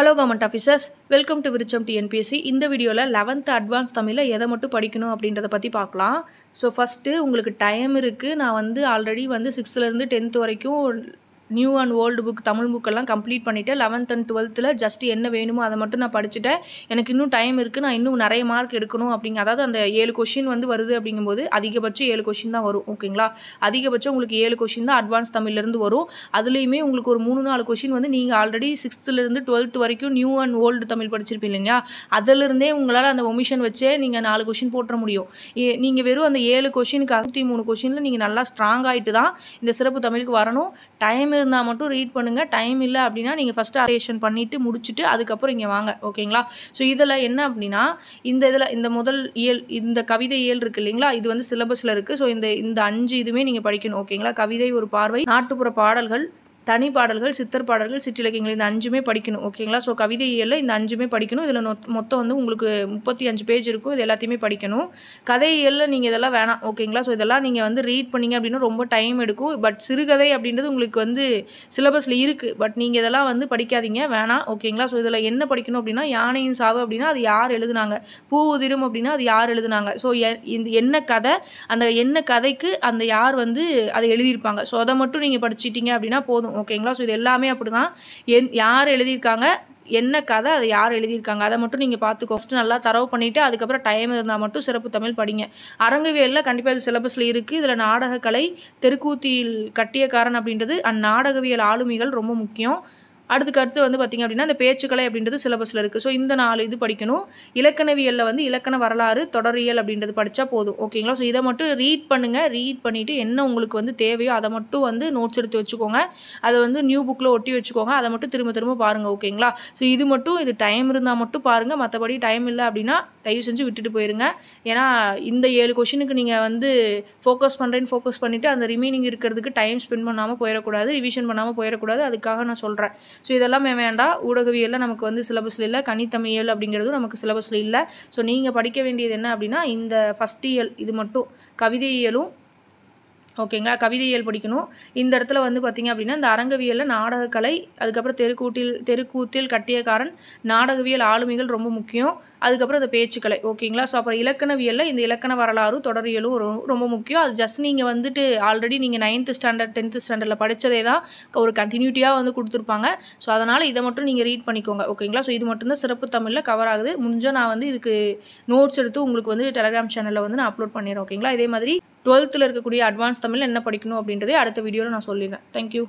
hello government officers welcome to Virutcham TNPSC இந்த வீடியோவில் eleventh advance தமிழில் எதை மட்டும் படிக்கணும் அப்படின்றத பற்றி பார்க்கலாம் ஸோ ஃபஸ்ட்டு உங்களுக்கு டைம் இருக்குது நான் வந்து ஆல்ரெடி வந்து சிக்ஸ்த்துலேருந்து டென்த் வரைக்கும் new and old book Tamil புக்கெல்லாம் கம்ப்ளீட் பண்ணிவிட்டேன் லெவன்த் அண்ட் டுவெல்த்தில் ஜஸ்ட் என்ன வேணுமோ அதை மட்டும் நான் படிச்சுட்டேன் எனக்கு இன்னும் டைம் இருக்குது நான் இன்னும் நிறைய மார்க் எடுக்கணும் அப்படிங்க அதாவது அந்த ஏழு கொஷின் வந்து வருது அப்படிங்கும்போது அதிகபட்சம் ஏழு கொஷின் தான் வரும் ஓகேங்களா அதிகபட்சம் உங்களுக்கு ஏழு கொஷின் தான் அட்வான்ஸ் தமிழ்லேருந்து வரும் அதுலேயுமே உங்களுக்கு ஒரு மூணு நாலு கொஷின் வந்து நீங்கள் ஆல்ரெடி சிக்ஸ்த்துலேருந்து டுவெல்த் வரைக்கும் நியூ அண்ட் ஓல்டு தமிழ் படிச்சிருப்பீங்க இல்லைங்களா அதிலிருந்தே உங்களால் அந்த ஒமிஷன் வச்சே நீங்கள் நாலு கொஷின் போட்டுற முடியும் நீங்கள் வெறும் அந்த ஏழு கொஷினுக்கு அறுபத்தி மூணு கொஷினில் நீங்கள் நல்லா ஸ்ட்ராங் ஆகிட்டு தான் இந்த சிறப்பு தமிழுக்கு வரணும் டைம் இருந்தால் மட்டும் ரீட் பண்ணுங்கள் டைம் இல்லை அப்படின்னா நீங்கள் ஃபஸ்ட்டு அரேஷன் பண்ணிவிட்டு முடிச்சுட்டு அதுக்கப்புறம் இங்கே வாங்க ஓகேங்களா ஸோ இதில் என்ன அப்படின்னா இந்த இதில் இந்த முதல் இயல் இந்த கவிதை இயல் இருக்குது இல்லைங்களா இது வந்து சிலபஸில் இருக்குது ஸோ இந்த இந்த அஞ்சு இதுவுமே நீங்கள் படிக்கணும் ஓகேங்களா கவிதை ஒரு பார்வை நாட்டுப்புற பாடல்கள் தனி பாடல்கள் சித்தர் பாடல்கள் சிற்றிலக்கியங்கள் இந்த அஞ்சுமே படிக்கணும் ஓகேங்களா ஸோ கவிதை இந்த அஞ்சுமே படிக்கணும் இதில் மொத்தம் வந்து உங்களுக்கு முப்பத்தி அஞ்சு பேஜ் இருக்கும் இது எல்லாத்தையுமே படிக்கணும் கதை நீங்கள் இதெல்லாம் வேணாம் ஓகேங்களா ஸோ இதெல்லாம் நீங்கள் வந்து ரீட் பண்ணீங்க அப்படின்னா ரொம்ப டைம் எடுக்கும் பட் சிறுகதை அப்படின்றது உங்களுக்கு வந்து சிலபஸில் இருக்குது பட் நீங்கள் இதெல்லாம் வந்து படிக்காதீங்க வேணாம் ஓகேங்களா ஸோ இதில் என்ன படிக்கணும் அப்படின்னா யானையின் சாவு அப்படின்னா அது யார் எழுதுனாங்க பூ உதிரும் அப்படின்னா அது யார் எழுதுனாங்க ஸோ இந்த என்ன கதை அந்த என்ன கதைக்கு அந்த யார் வந்து அதை எழுதியிருப்பாங்க ஸோ அதை மட்டும் நீங்கள் படிச்சிட்டிங்க அப்படின்னா போதும் ஓகேங்களா ஸோ இது எல்லாமே அப்படி தான் என் யார் எழுதியிருக்காங்க என்ன கதை அதை யார் எழுதியிருக்காங்க அதை மட்டும் நீங்கள் பார்த்துக்கோ ஃபஸ்ட்டு நல்லா தரவு பண்ணிவிட்டு அதுக்கப்புறம் டைம் இருந்தால் மட்டும் சிறப்பு தமிழ் படிங்க அரங்கவியலில் கண்டிப்பாக இது சிலபஸில் இருக்குது இதில் நாடகக்கலை தெருக்கூத்தியில் கட்டியக்காரன் அப்படின்றது அந்நாடகவியல் ஆளுமைகள் ரொம்ப முக்கியம் அடுத்துக்கு அடுத்து வந்து பார்த்திங்க அப்படின்னா இந்த பேச்சுக்கலை அப்படின்றது சிலபஸில் இருக்குது ஸோ இந்த நாலு இது படிக்கணும் இலக்கணவியலில் வந்து இலக்கண வரலாறு தொடரியல் அப்படின்றது படித்தா போதும் ஓகேங்களா ஸோ இதை மட்டும் ரீட் பண்ணுங்கள் ரீட் பண்ணிவிட்டு என்ன உங்களுக்கு வந்து தேவையோ அதை மட்டும் வந்து நோட்ஸ் எடுத்து வச்சுக்கோங்க அதை வந்து நியூ புக்கில் ஒட்டி வச்சுக்கோங்க அதை மட்டும் திரும்ப திரும்ப பாருங்கள் ஓகேங்களா ஸோ இது மட்டும் இது டைம் இருந்தால் மட்டும் பாருங்கள் மற்றபடி டைம் இல்லை அப்படின்னா தயவு செஞ்சு விட்டுட்டு போயிருங்க ஏன்னா இந்த ஏழு கொஷினுக்கு நீங்கள் வந்து ஃபோக்கஸ் பண்ணுறேன்னு ஃபோக்கஸ் பண்ணிவிட்டு அந்த ரிமைனிங் இருக்கிறதுக்கு டைம் ஸ்பெண்ட் பண்ணாமல் போயிடக்கூடாது ரிவிஷன் பண்ணாமல் போயிடக்கூடாது அதுக்காக நான் சொல்கிறேன் ஸோ இதெல்லாமே வேண்டாம் ஊடகவியலில் நமக்கு வந்து சிலபஸில் இல்லை கணித்தமியல் அப்படிங்கிறதும் நமக்கு சிலபஸில் இல்லை ஸோ நீங்கள் படிக்க வேண்டியது என்ன அப்படின்னா இந்த ஃபஸ்ட் இயல் இது மட்டும் கவிதையியலும் ஓகேங்களா கவிதையியல் படிக்கணும் இந்த இடத்துல வந்து பார்த்திங்க அப்படின்னா இந்த அரங்கவியலில் நாடகக்கலை அதுக்கப்புறம் தெருக்கூட்டில் தெருக்கூத்தில் கட்டியக்காரன் நாடகவியல் ஆளுமைகள் ரொம்ப முக்கியம் அதுக்கப்புறம் இந்த பேச்சுக்கலை ஓகேங்களா ஸோ அப்புறம் இலக்கணவியலில் இந்த இலக்கண வரலாறு தொடரியலும் ரொம்ப முக்கியம் அது ஜஸ்ட் நீங்கள் வந்துட்டு ஆல்ரெடி நீங்கள் நைன்த்து ஸ்டாண்டர்ட் டென்த்து ஸ்டாண்டர்டில் படித்ததே தான் ஒரு கண்டினியூட்டியாக வந்து கொடுத்துருப்பாங்க ஸோ அதனால் இதை மட்டும் நீங்கள் ரீட் பண்ணிக்கோங்க ஓகேங்களா ஸோ இது மட்டும்தான் சிறப்பு தமிழில் கவர் ஆகுது முடிஞ்சால் நான் வந்து இதுக்கு நோட்ஸ் எடுத்து உங்களுக்கு வந்து டெலகிராம் சேனலில் வந்து நான் அப்லோட் பண்ணிடுறேன் ஓகேங்களா இதே மாதிரி டுவெல்த்தில் இருக்கக்கூடிய அட்வான்ஸ் தமிழ் என்ன படிக்கணும் அப்படின்றதே அடுத்த வீடியோவில் நான் சொல்லிடுறேன் தேங்க்யூ